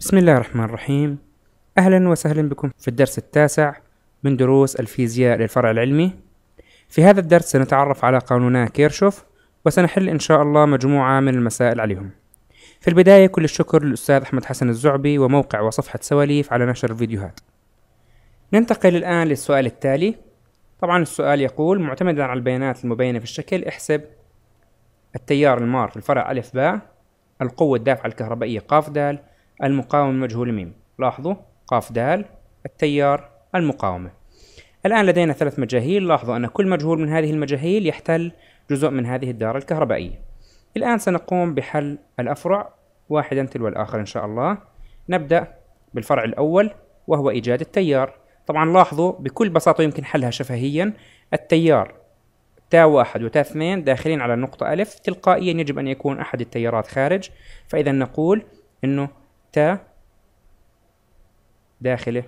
بسم الله الرحمن الرحيم أهلا وسهلا بكم في الدرس التاسع من دروس الفيزياء للفرع العلمي في هذا الدرس سنتعرف على قانونا كيرشوف وسنحل إن شاء الله مجموعة من المسائل عليهم في البداية كل الشكر للأستاذ أحمد حسن الزعبي وموقع وصفحة سواليف على نشر الفيديوهات ننتقل الآن للسؤال التالي طبعا السؤال يقول معتمدا على البيانات المبينة في الشكل احسب التيار المار في الفرع ألف باء القوة الدافعة الكهربائية ق د المقاومة مجهول ميم لاحظوا قاف دال التيار المقاومة الآن لدينا ثلاث مجاهيل لاحظوا أن كل مجهول من هذه المجاهيل يحتل جزء من هذه الدارة الكهربائية الآن سنقوم بحل الأفرع واحدا تلو الآخر إن شاء الله نبدأ بالفرع الأول وهو إيجاد التيار طبعا لاحظوا بكل بساطة يمكن حلها شفهيا التيار تا واحد وتا اثنين داخلين على النقطة ألف تلقائيا يجب أن يكون أحد التيارات خارج فإذا نقول أنه تا داخله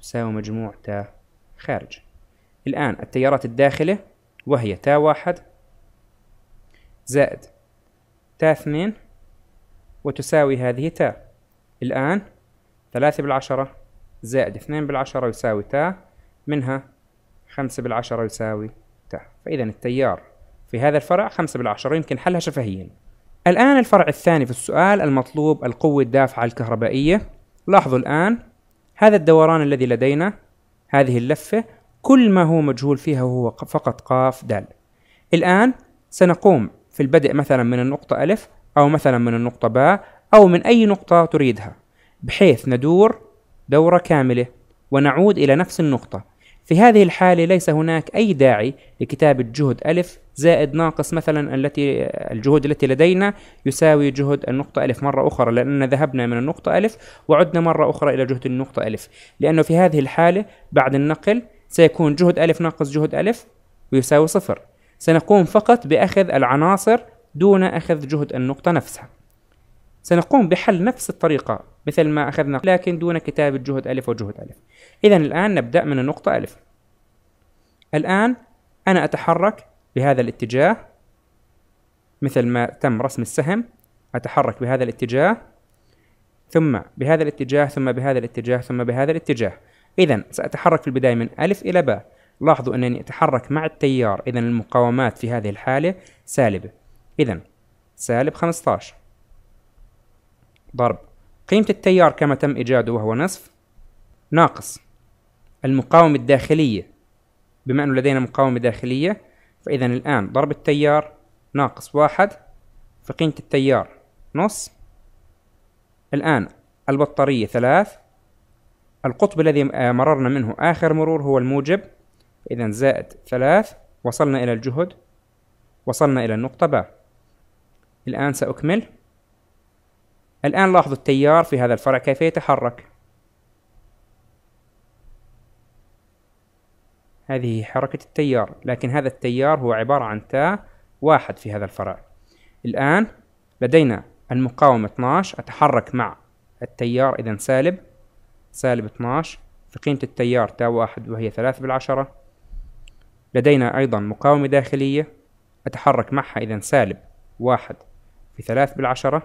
تساوي مجموع تا خارج الآن التيارات الداخلة وهي تا واحد زائد تا اثنين وتساوي هذه تا الآن ثلاثة بالعشرة زائد اثنين بالعشرة يساوي تا منها خمسة بالعشرة يساوي تا فإذا التيار في هذا الفرع خمسة بالعشرة يمكن حلها شفهيا الآن الفرع الثاني في السؤال المطلوب القوة الدافعة الكهربائية لاحظوا الآن هذا الدوران الذي لدينا هذه اللفة كل ما هو مجهول فيها هو فقط قاف دال الآن سنقوم في البدء مثلا من النقطة ألف أو مثلا من النقطة باء أو من أي نقطة تريدها بحيث ندور دورة كاملة ونعود إلى نفس النقطة في هذه الحالة ليس هناك أي داعي لكتابة جهد ألف زائد ناقص مثلا التي الجهود التي لدينا يساوي جهد النقطة ألف مرة أخرى لأننا ذهبنا من النقطة ألف وعدنا مرة أخرى إلى جهد النقطة ألف لأنه في هذه الحالة بعد النقل سيكون جهد ألف ناقص جهد ألف ويساوي صفر سنقوم فقط بأخذ العناصر دون أخذ جهد النقطة نفسها سنقوم بحل نفس الطريقة مثل ما أخذنا لكن دون كتابة جهد ألف وجهد ألف إذا الآن نبدأ من النقطة ألف الآن أنا أتحرك بهذا الاتجاه مثل ما تم رسم السهم أتحرك بهذا الاتجاه ثم بهذا الاتجاه ثم بهذا الاتجاه ثم بهذا الاتجاه إذا سأتحرك في البداية من ألف إلى باء لاحظوا أنني أتحرك مع التيار إذا المقاومات في هذه الحالة سالبة إذا سالب 15 ضرب قيمة التيار كما تم إيجاده وهو نصف ناقص المقاومة الداخلية بما أنه لدينا مقاومة داخلية فإذا الآن ضرب التيار ناقص واحد فقيمة التيار نص الآن البطارية ثلاث القطب الذي آه، مررنا منه آخر مرور هو الموجب إذا زائد ثلاث وصلنا إلى الجهد وصلنا إلى النقطة باء الآن سأكمل الآن لاحظوا التيار في هذا الفرع كيف يتحرك هذه حركة التيار لكن هذا التيار هو عبارة عن تا واحد في هذا الفرع الآن لدينا المقاومة 12 أتحرك مع التيار إذا سالب سالب 12 في قيمة التيار تا واحد وهي ثلاثة بالعشرة لدينا أيضا مقاومة داخلية أتحرك معها إذا سالب واحد في ثلاثة بالعشرة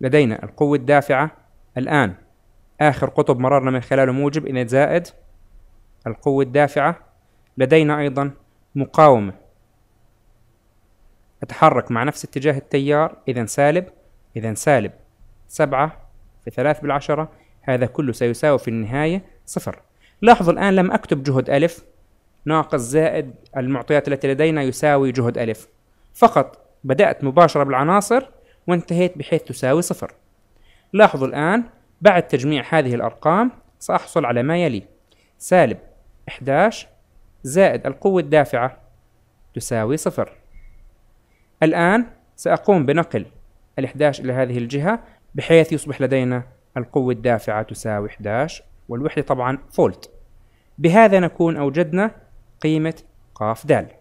لدينا القوة الدافعة الآن آخر قطب مررنا من خلاله موجب إن زائد القوة الدافعة لدينا أيضا مقاومة أتحرك مع نفس اتجاه التيار إذا سالب إذا سالب سبعة في ثلاث بالعشرة هذا كله سيساوي في النهاية صفر لاحظوا الآن لم أكتب جهد ألف ناقص زائد المعطيات التي لدينا يساوي جهد ألف فقط بدأت مباشرة بالعناصر وانتهيت بحيث تساوي صفر لاحظوا الآن بعد تجميع هذه الأرقام سأحصل على ما يلي سالب 11 زائد القوة الدافعة تساوي صفر الآن سأقوم بنقل ال 11 إلى هذه الجهة بحيث يصبح لدينا القوة الدافعة تساوي 11 والوحدة طبعا فولت بهذا نكون أوجدنا قيمة قاف د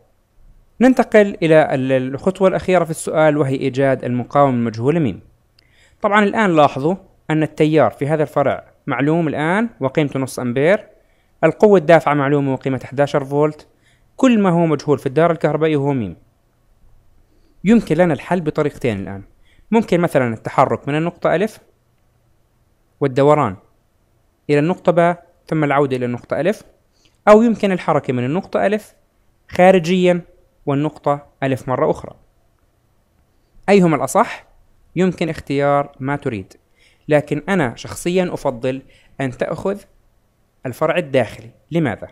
ننتقل إلى الخطوة الأخيرة في السؤال وهي إيجاد المقاوم المجهول ميم طبعا الآن لاحظوا أن التيار في هذا الفرع معلوم الآن وقيمته نص أمبير القوة الدافعة معلومة وقيمة 11 فولت كل ما هو مجهول في الدار الكهربائي هو ميم يمكن لنا الحل بطريقتين الآن ممكن مثلا التحرك من النقطة ألف والدوران إلى النقطة باء ثم العودة إلى النقطة ألف أو يمكن الحركة من النقطة ألف خارجيا والنقطة ألف مرة أخرى أيهما الأصح؟ يمكن اختيار ما تريد لكن أنا شخصيا أفضل أن تأخذ الفرع الداخلي لماذا؟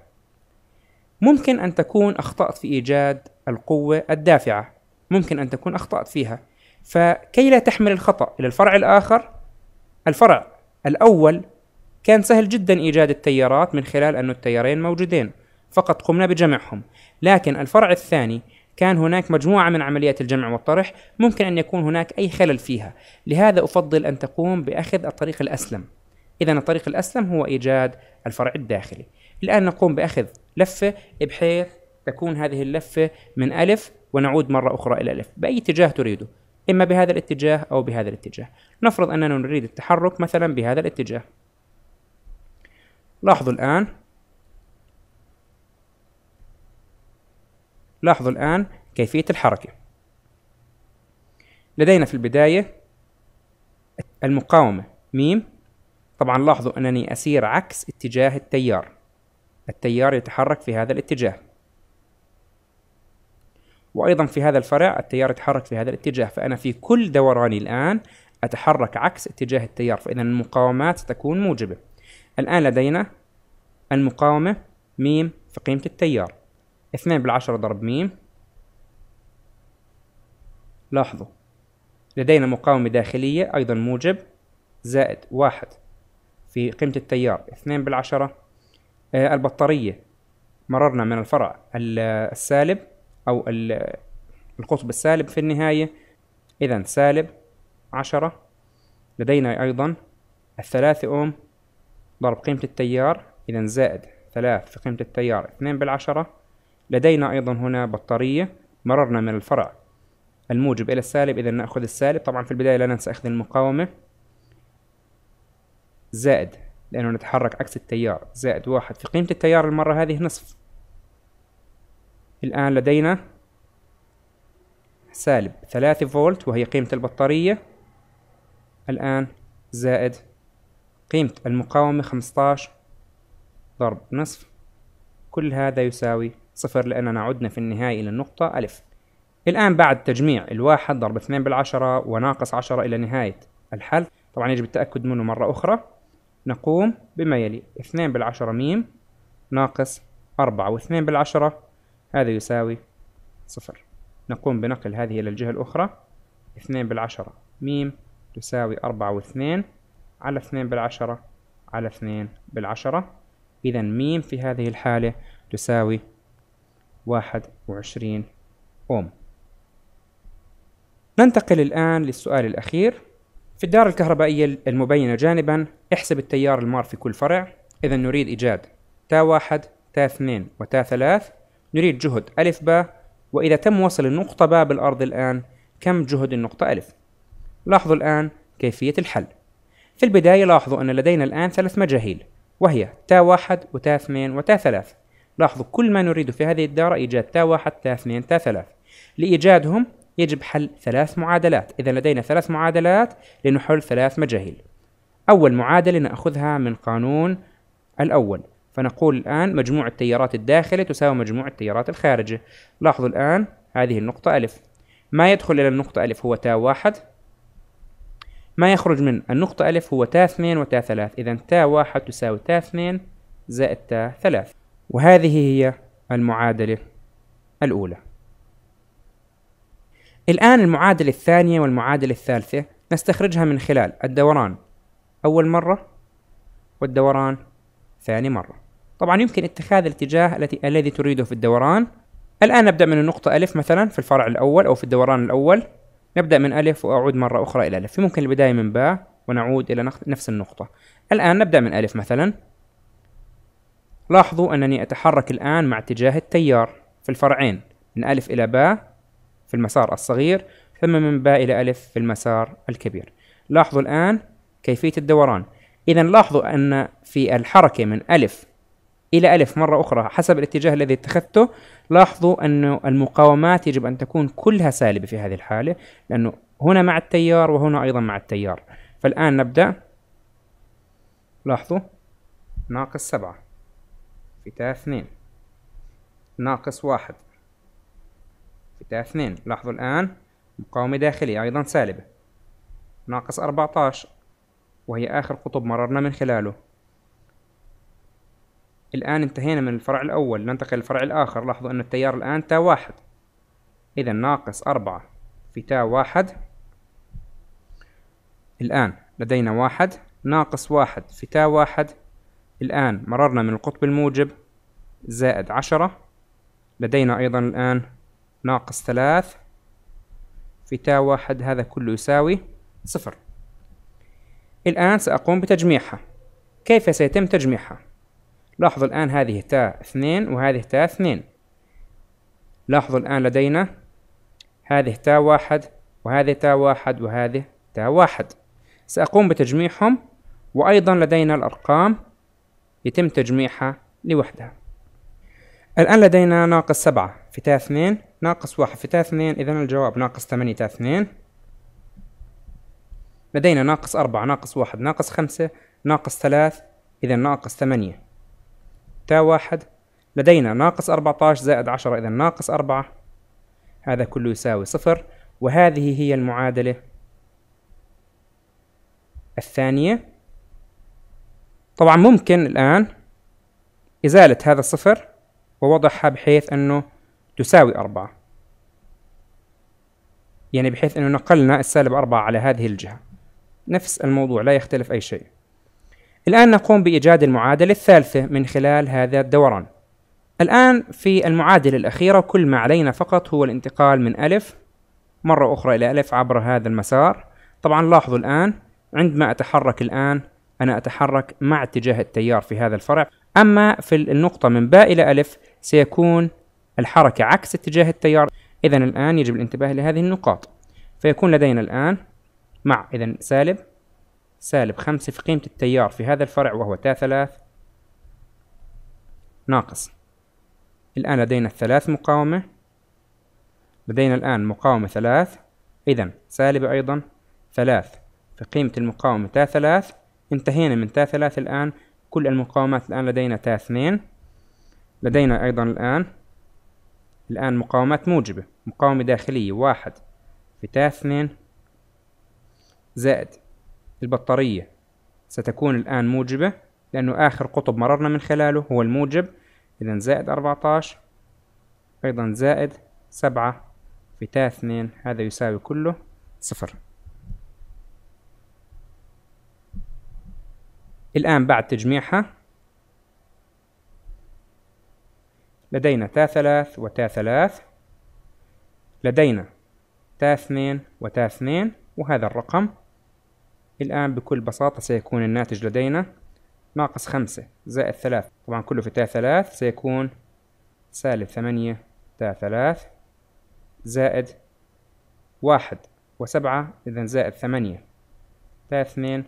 ممكن أن تكون أخطأت في إيجاد القوة الدافعة ممكن أن تكون أخطأت فيها فكي لا تحمل الخطأ إلى الفرع الآخر الفرع الأول كان سهل جدا إيجاد التيارات من خلال أن التيارين موجودين فقط قمنا بجمعهم لكن الفرع الثاني كان هناك مجموعة من عمليات الجمع والطرح ممكن أن يكون هناك أي خلل فيها لهذا أفضل أن تقوم بأخذ الطريق الأسلم إذا الطريق الأسلم هو إيجاد الفرع الداخلي الآن نقوم بأخذ لفة بحيث تكون هذه اللفة من ألف ونعود مرة أخرى إلى ألف بأي اتجاه تريده إما بهذا الاتجاه أو بهذا الاتجاه نفرض أننا نريد التحرك مثلا بهذا الاتجاه لاحظوا الآن لاحظوا الآن كيفية الحركة لدينا في البداية المقاومة م طبعا لاحظوا أنني أسير عكس اتجاه التيار التيار يتحرك في هذا الاتجاه وأيضا في هذا الفرع التيار يتحرك في هذا الاتجاه فأنا في كل دوراني الآن أتحرك عكس اتجاه التيار فإذا المقاومات ستكون موجبة الآن لدينا المقاومة م في قيمة التيار اثنين بالعشرة ضرب م لاحظوا لدينا مقاومة داخلية أيضا موجب زائد واحد في قيمة التيار اثنين بالعشرة آه، البطارية مررنا من الفرع السالب أو القطب السالب في النهاية إذا سالب عشرة لدينا أيضا الثلاثة أوم ضرب قيمة التيار إذا زائد ثلاث في قيمة التيار اثنين بالعشرة لدينا أيضا هنا بطارية مررنا من الفرع الموجب إلى السالب إذا نأخذ السالب طبعا في البداية لا ننسى أخذ المقاومة زائد لأنه نتحرك عكس التيار زائد واحد في قيمة التيار المرة هذه نصف الآن لدينا سالب ثلاثة فولت وهي قيمة البطارية الآن زائد قيمة المقاومة عشر ضرب نصف كل هذا يساوي صفر لأننا عدنا في النهاية إلى النقطة ألف الآن بعد تجميع الواحد ضرب اثنين بالعشرة وناقص عشرة إلى نهاية الحل طبعا يجب التأكد منه مرة أخرى نقوم بما يلي اثنين بالعشرة ميم ناقص أربعة واثنين بالعشرة هذا يساوي صفر نقوم بنقل هذه إلى الجهة الأخرى اثنين بالعشرة ميم تساوي أربعة واثنين على اثنين بالعشرة على اثنين بالعشرة إذا ميم في هذه الحالة تساوي واحد وعشرين أوم ننتقل الآن للسؤال الأخير في الدار الكهربائية المبينة جانبا احسب التيار المار في كل فرع إذا نريد إيجاد تا واحد تا اثنين وتا ثلاث نريد جهد ألف با وإذا تم وصل النقطة با بالأرض الآن كم جهد النقطة ألف لاحظوا الآن كيفية الحل في البداية لاحظوا أن لدينا الآن ثلاث مجاهيل وهي تا واحد وتا اثنين وتا ثلاث لاحظوا كل ما نريد في هذه الدارة إيجاد تا واحد تا اثنين تا ثلاث لإيجادهم يجب حل ثلاث معادلات إذا لدينا ثلاث معادلات لنحل ثلاث مجاهيل أول معادلة نأخذها من قانون الأول فنقول الآن مجموع التيارات الداخلة تساوي مجموع التيارات الخارجة لاحظوا الآن هذه النقطة ألف ما يدخل إلى النقطة ألف هو تا واحد ما يخرج من النقطة ألف هو تا اثنين وتا ثلاث إذا تا واحد تساوي تا اثنين زائد تا ثلاث وهذه هي المعادلة الأولى الآن المعادلة الثانية والمعادلة الثالثة نستخرجها من خلال الدوران أول مرة والدوران ثاني مرة طبعا يمكن اتخاذ الاتجاه التي الذي تريده في الدوران الآن نبدأ من النقطة ألف مثلا في الفرع الأول أو في الدوران الأول نبدأ من ألف وأعود مرة أخرى إلى ألف يمكن البداية من باء ونعود إلى نفس النقطة الآن نبدأ من ألف مثلا لاحظوا أنني أتحرك الآن مع اتجاه التيار في الفرعين من ألف إلى باء في المسار الصغير ثم من باء إلى ألف في المسار الكبير لاحظوا الآن كيفية الدوران إذا لاحظوا أن في الحركة من ألف إلى ألف مرة أخرى حسب الاتجاه الذي اتخذته لاحظوا أن المقاومات يجب أن تكون كلها سالبة في هذه الحالة لأنه هنا مع التيار وهنا أيضا مع التيار فالآن نبدأ لاحظوا ناقص سبعة تا اثنين ناقص واحد تا اثنين لاحظوا الآن مقاومة داخلية أيضا سالبة ناقص أربعتاش وهي آخر قطب مررنا من خلاله الآن انتهينا من الفرع الأول ننتقل للفرع الآخر لاحظوا أن التيار الآن تا واحد إذا ناقص أربعة في تا واحد الآن لدينا واحد ناقص واحد في تا واحد الآن مررنا من القطب الموجب زائد عشرة لدينا أيضا الآن ناقص ثلاث في تا واحد هذا كله يساوي صفر الآن سأقوم بتجميعها كيف سيتم تجميعها؟ لاحظوا الآن هذه تا اثنين وهذه تا اثنين لاحظوا الآن لدينا هذه تا واحد وهذه تا واحد وهذه تا واحد سأقوم بتجميعهم وأيضا لدينا الأرقام يتم تجميعها لوحدها الآن لدينا ناقص سبعة في تا اثنين ناقص واحد في تا اثنين إذا الجواب ناقص ثمانية تا اثنين لدينا ناقص أربعة ناقص واحد ناقص خمسة ناقص ثلاث إذا ناقص ثمانية تا واحد لدينا ناقص أربعة عشر زائد عشرة إذا ناقص أربعة هذا كله يساوي صفر وهذه هي المعادلة الثانية طبعا ممكن الآن إزالة هذا الصفر ووضعها بحيث أنه تساوي أربعة يعني بحيث أنه نقلنا السالب أربعة على هذه الجهة نفس الموضوع لا يختلف أي شيء الآن نقوم بإيجاد المعادلة الثالثة من خلال هذا الدوران الآن في المعادلة الأخيرة كل ما علينا فقط هو الانتقال من ألف مرة أخرى إلى ألف عبر هذا المسار طبعا لاحظوا الآن عندما أتحرك الآن أنا أتحرك مع اتجاه التيار في هذا الفرع أما في النقطة من باء إلى ألف سيكون الحركة عكس اتجاه التيار إذا الآن يجب الانتباه لهذه النقاط فيكون لدينا الآن مع إذا سالب سالب خمسة في قيمة التيار في هذا الفرع وهو تا ثلاث ناقص الآن لدينا الثلاث مقاومة لدينا الآن مقاومة ثلاث إذا سالبة أيضا ثلاث في قيمة المقاومة تا ثلاث انتهينا من تا ثلاثة الآن كل المقاومات الآن لدينا تا اثنين لدينا أيضا الآن الآن مقاومات موجبة مقاومة داخلية واحد في تا اثنين زائد البطارية ستكون الآن موجبة لأنه آخر قطب مررنا من خلاله هو الموجب إذا زائد أربعتاش أيضا زائد سبعة في تا اثنين هذا يساوي كله صفر الآن بعد تجميعها لدينا تا ثلاث وتا ثلاث لدينا تا اثنين وتا اثنين وهذا الرقم الآن بكل بساطة سيكون الناتج لدينا ناقص خمسة زائد ثلاث طبعا كله في تا ثلاث سيكون سالب ثمانية تا ثلاث زائد واحد وسبعة إذا زائد ثمانية تا اثنين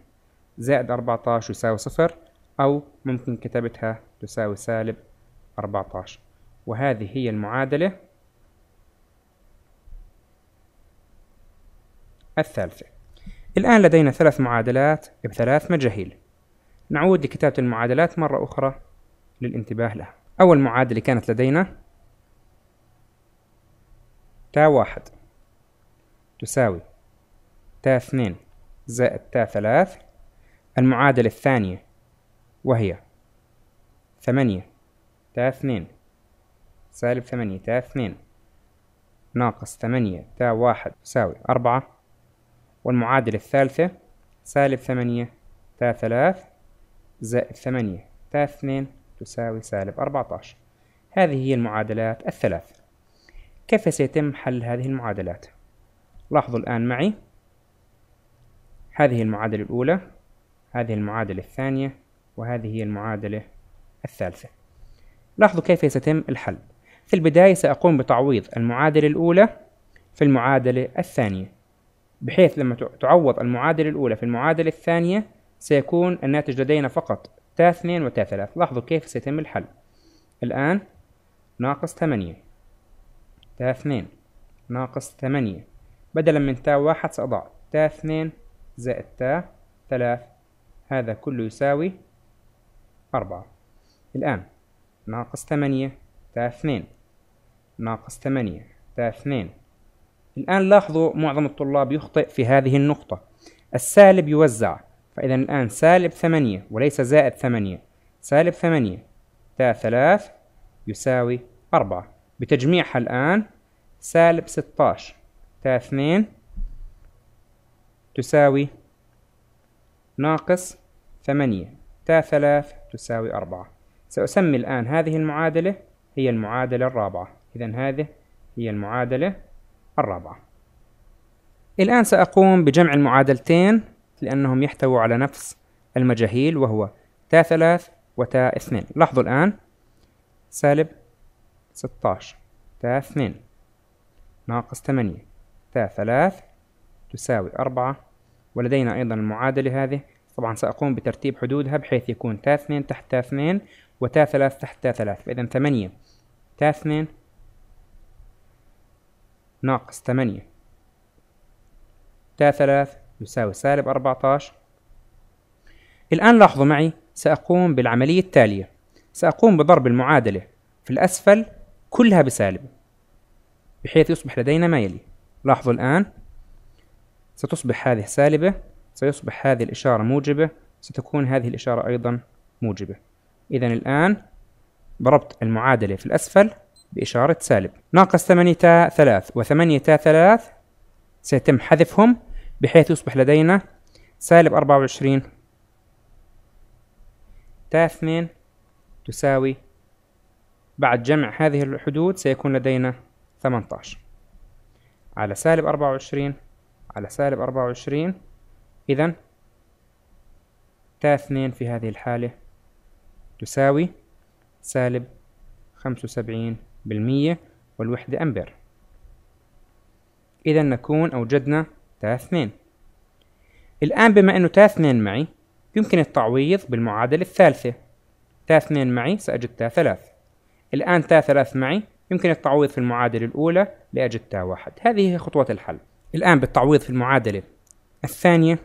زائد 14 يساوي صفر أو ممكن كتابتها تساوي سالب 14 وهذه هي المعادلة الثالثة الآن لدينا ثلاث معادلات بثلاث مجاهيل نعود لكتابة المعادلات مرة أخرى للانتباه لها أول معادلة كانت لدينا تا واحد تساوي تا اثنين زائد تا ثلاث المعادلة الثانية وهي ثمانية تا اثنين سالب ثمانية تا اثنين ناقص ثمانية تا واحد يساوي أربعة والمعادلة الثالثة سالب ثمانية تا ثلاث زائد ثمانية تا اثنين تساوي سالب عشر هذه هي المعادلات الثلاث كيف سيتم حل هذه المعادلات؟ لاحظوا الآن معي هذه المعادلة الأولى هذه المعادلة الثانية وهذه هي المعادلة الثالثة لاحظوا كيف سيتم الحل في البداية سأقوم بتعويض المعادلة الأولى في المعادلة الثانية بحيث لما تعوض المعادلة الأولى في المعادلة الثانية سيكون الناتج لدينا فقط تا اثنين وتا ثلاث لاحظوا كيف سيتم الحل الآن ناقص ثمانية تا اثنين ناقص ثمانية بدلا من تا واحد سأضع تا اثنين زائد تا ثلاث هذا كله يساوي أربعة الآن ناقص ثمانية تا اثنين ناقص ثمانية تا اثنين الآن لاحظوا معظم الطلاب يخطئ في هذه النقطة السالب يوزع فإذا الآن سالب ثمانية وليس زائد ثمانية سالب ثمانية تا ثلاث يساوي أربعة بتجميعها الآن سالب ستاش تا اثنين تساوي ناقص ثمانية تا ثلاث تساوي أربعة سأسمي الآن هذه المعادلة هي المعادلة الرابعة إذا هذه هي المعادلة الرابعة الآن سأقوم بجمع المعادلتين لأنهم يحتووا على نفس المجاهيل وهو تا ثلاث وتا اثنين لاحظوا الآن سالب ستاش تا اثنين ناقص ثمانية تا ثلاث تساوي أربعة ولدينا أيضا المعادلة هذه طبعا سأقوم بترتيب حدودها بحيث يكون تا اثنين تحت تا اثنين وتا ثلاث تحت تا ثلاث فإذا ثمانية تا اثنين ناقص ثمانية تا ثلاث يساوي سالب أربعتاش الآن لاحظوا معي سأقوم بالعملية التالية سأقوم بضرب المعادلة في الأسفل كلها بسالب بحيث يصبح لدينا ما يلي لاحظوا الآن ستصبح هذه سالبة سيصبح هذه الإشارة موجبة ستكون هذه الإشارة أيضا موجبة إذا الآن ضربت المعادلة في الأسفل بإشارة سالب ناقص 8 تا 3 و8 ثلاث 3 سيتم حذفهم بحيث يصبح لدينا سالب 24 تا 2 تساوي بعد جمع هذه الحدود سيكون لدينا 18 على سالب 24 على سالب 24 إذا تا اثنين في هذه الحالة تساوي سالب خمسة وسبعين بالمية والوحدة أمبير إذا نكون أوجدنا تا اثنين الآن بما أنه تا اثنين معي يمكن التعويض بالمعادلة الثالثة تا اثنين معي سأجد تا ثلاث الآن تا ثلاث معي يمكن التعويض في المعادلة الأولى لأجد تا واحد هذه هي خطوة الحل الآن بالتعويض في المعادلة الثانية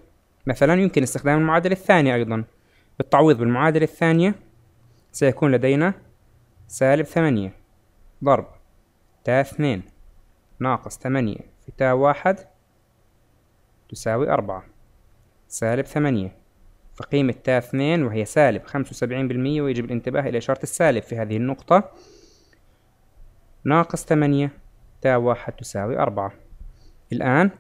مثلا يمكن استخدام المعادلة الثانية أيضا بالتعويض بالمعادلة الثانية سيكون لدينا سالب ثمانية ضرب تا اثنين ناقص ثمانية في تا واحد تساوي أربعة سالب ثمانية فقيمة تا اثنين وهي سالب خمسة وسبعين بالمية ويجب الانتباه إلى إشارة السالب في هذه النقطة ناقص ثمانية تا واحد تساوي أربعة الآن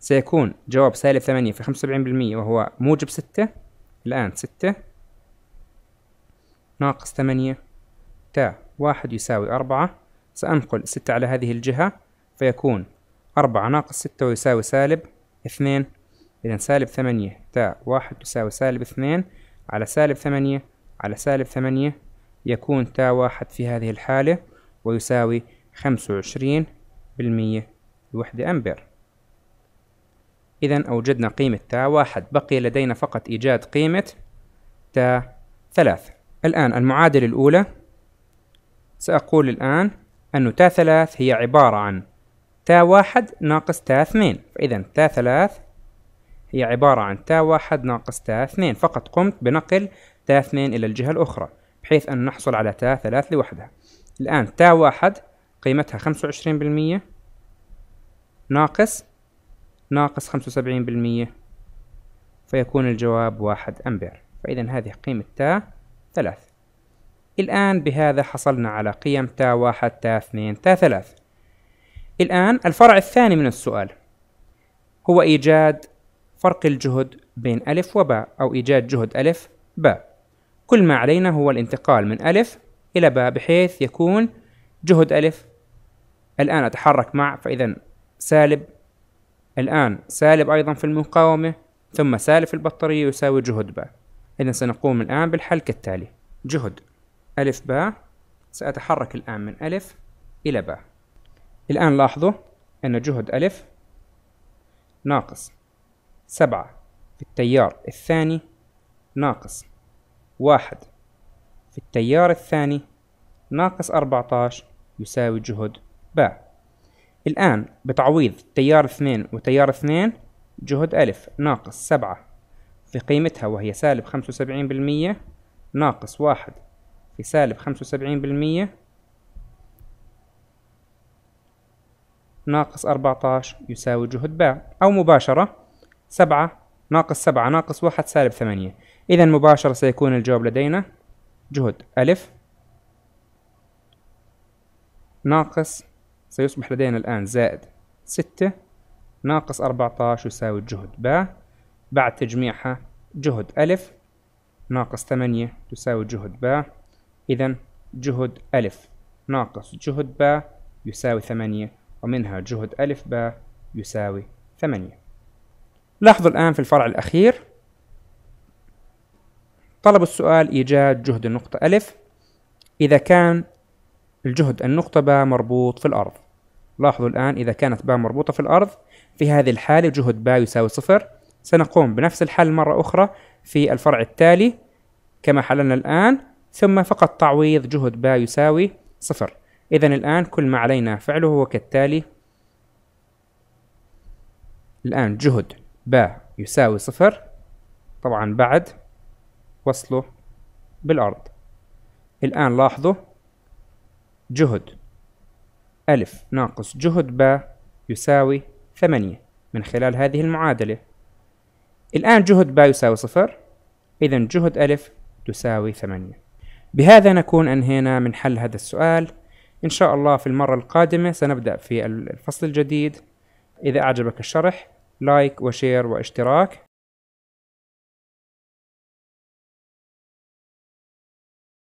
سيكون جواب سالب ثمانية في خمسة وسبعين بالمية وهو موجب ستة الآن ستة ناقص ثمانية تا واحد يساوي أربعة سأنقل ستة على هذه الجهة فيكون أربعة ناقص ستة ويساوي سالب اثنين إذا سالب ثمانية تا واحد يساوي سالب اثنين على سالب ثمانية على سالب ثمانية يكون تا واحد في هذه الحالة ويساوي خمسة وعشرين بالمية لوحدة أمبير إذا أوجدنا قيمة تا واحد بقي لدينا فقط إيجاد قيمة تا ثلاث الآن المعادلة الأولى سأقول الآن أن تا ثلاث هي عبارة عن تا واحد ناقص تا اثنين فإذا تا ثلاث هي عبارة عن تا واحد ناقص تا اثنين فقط قمت بنقل تا اثنين إلى الجهة الأخرى بحيث أن نحصل على تا ثلاث لوحدها الآن تا واحد قيمتها خمسة وعشرين بالمية ناقص ناقص خمسة وسبعين بالمية فيكون الجواب واحد أمبير فإذا هذه قيمة تا ثلاث الآن بهذا حصلنا على قيم تا واحد تا اثنين تا ثلاث الآن الفرع الثاني من السؤال هو إيجاد فرق الجهد بين ألف وباء أو إيجاد جهد ألف باء كل ما علينا هو الانتقال من ألف إلى باء بحيث يكون جهد ألف الآن أتحرك مع فإذا سالب الآن سالب أيضا في المقاومة ثم سالب في البطارية يساوي جهد باء إذا سنقوم الآن بالحل كالتالي جهد ألف باء سأتحرك الآن من ألف إلى باء الآن لاحظوا أن جهد ألف ناقص سبعة في التيار الثاني ناقص واحد في التيار الثاني ناقص أربعتاش يساوي جهد باء الآن بتعويض تيار اثنين وتيار اثنين جهد ألف ناقص سبعة في قيمتها وهي سالب خمسة وسبعين بالمية ناقص واحد في سالب خمسة وسبعين بالمية ناقص أربعتاش يساوي جهد باء أو مباشرة سبعة ناقص سبعة ناقص واحد سالب ثمانية إذا مباشرة سيكون الجواب لدينا جهد ألف ناقص سيصبح لدينا الآن زائد ستة ناقص أربعتاش يساوي جهد ب بعد تجميعها جهد ألف ناقص ثمانية تساوي جهد ب إذا جهد ألف ناقص جهد ب يساوي ثمانية ومنها جهد ألف ب يساوي ثمانية لاحظوا الآن في الفرع الأخير طلب السؤال إيجاد جهد النقطة ألف إذا كان الجهد النقطة ب مربوط في الأرض لاحظوا الآن إذا كانت باء مربوطة في الأرض في هذه الحالة جهد باء يساوي صفر سنقوم بنفس الحل مرة أخرى في الفرع التالي كما حللنا الآن ثم فقط تعويض جهد باء يساوي صفر إذا الآن كل ما علينا فعله هو كالتالي الآن جهد باء يساوي صفر طبعا بعد وصله بالأرض الآن لاحظوا جهد ألف ناقص جهد باء يساوي ثمانية من خلال هذه المعادلة الآن جهد باء يساوي صفر إذا جهد ألف تساوي ثمانية بهذا نكون أنهينا من حل هذا السؤال إن شاء الله في المرة القادمة سنبدأ في الفصل الجديد إذا أعجبك الشرح لايك وشير واشتراك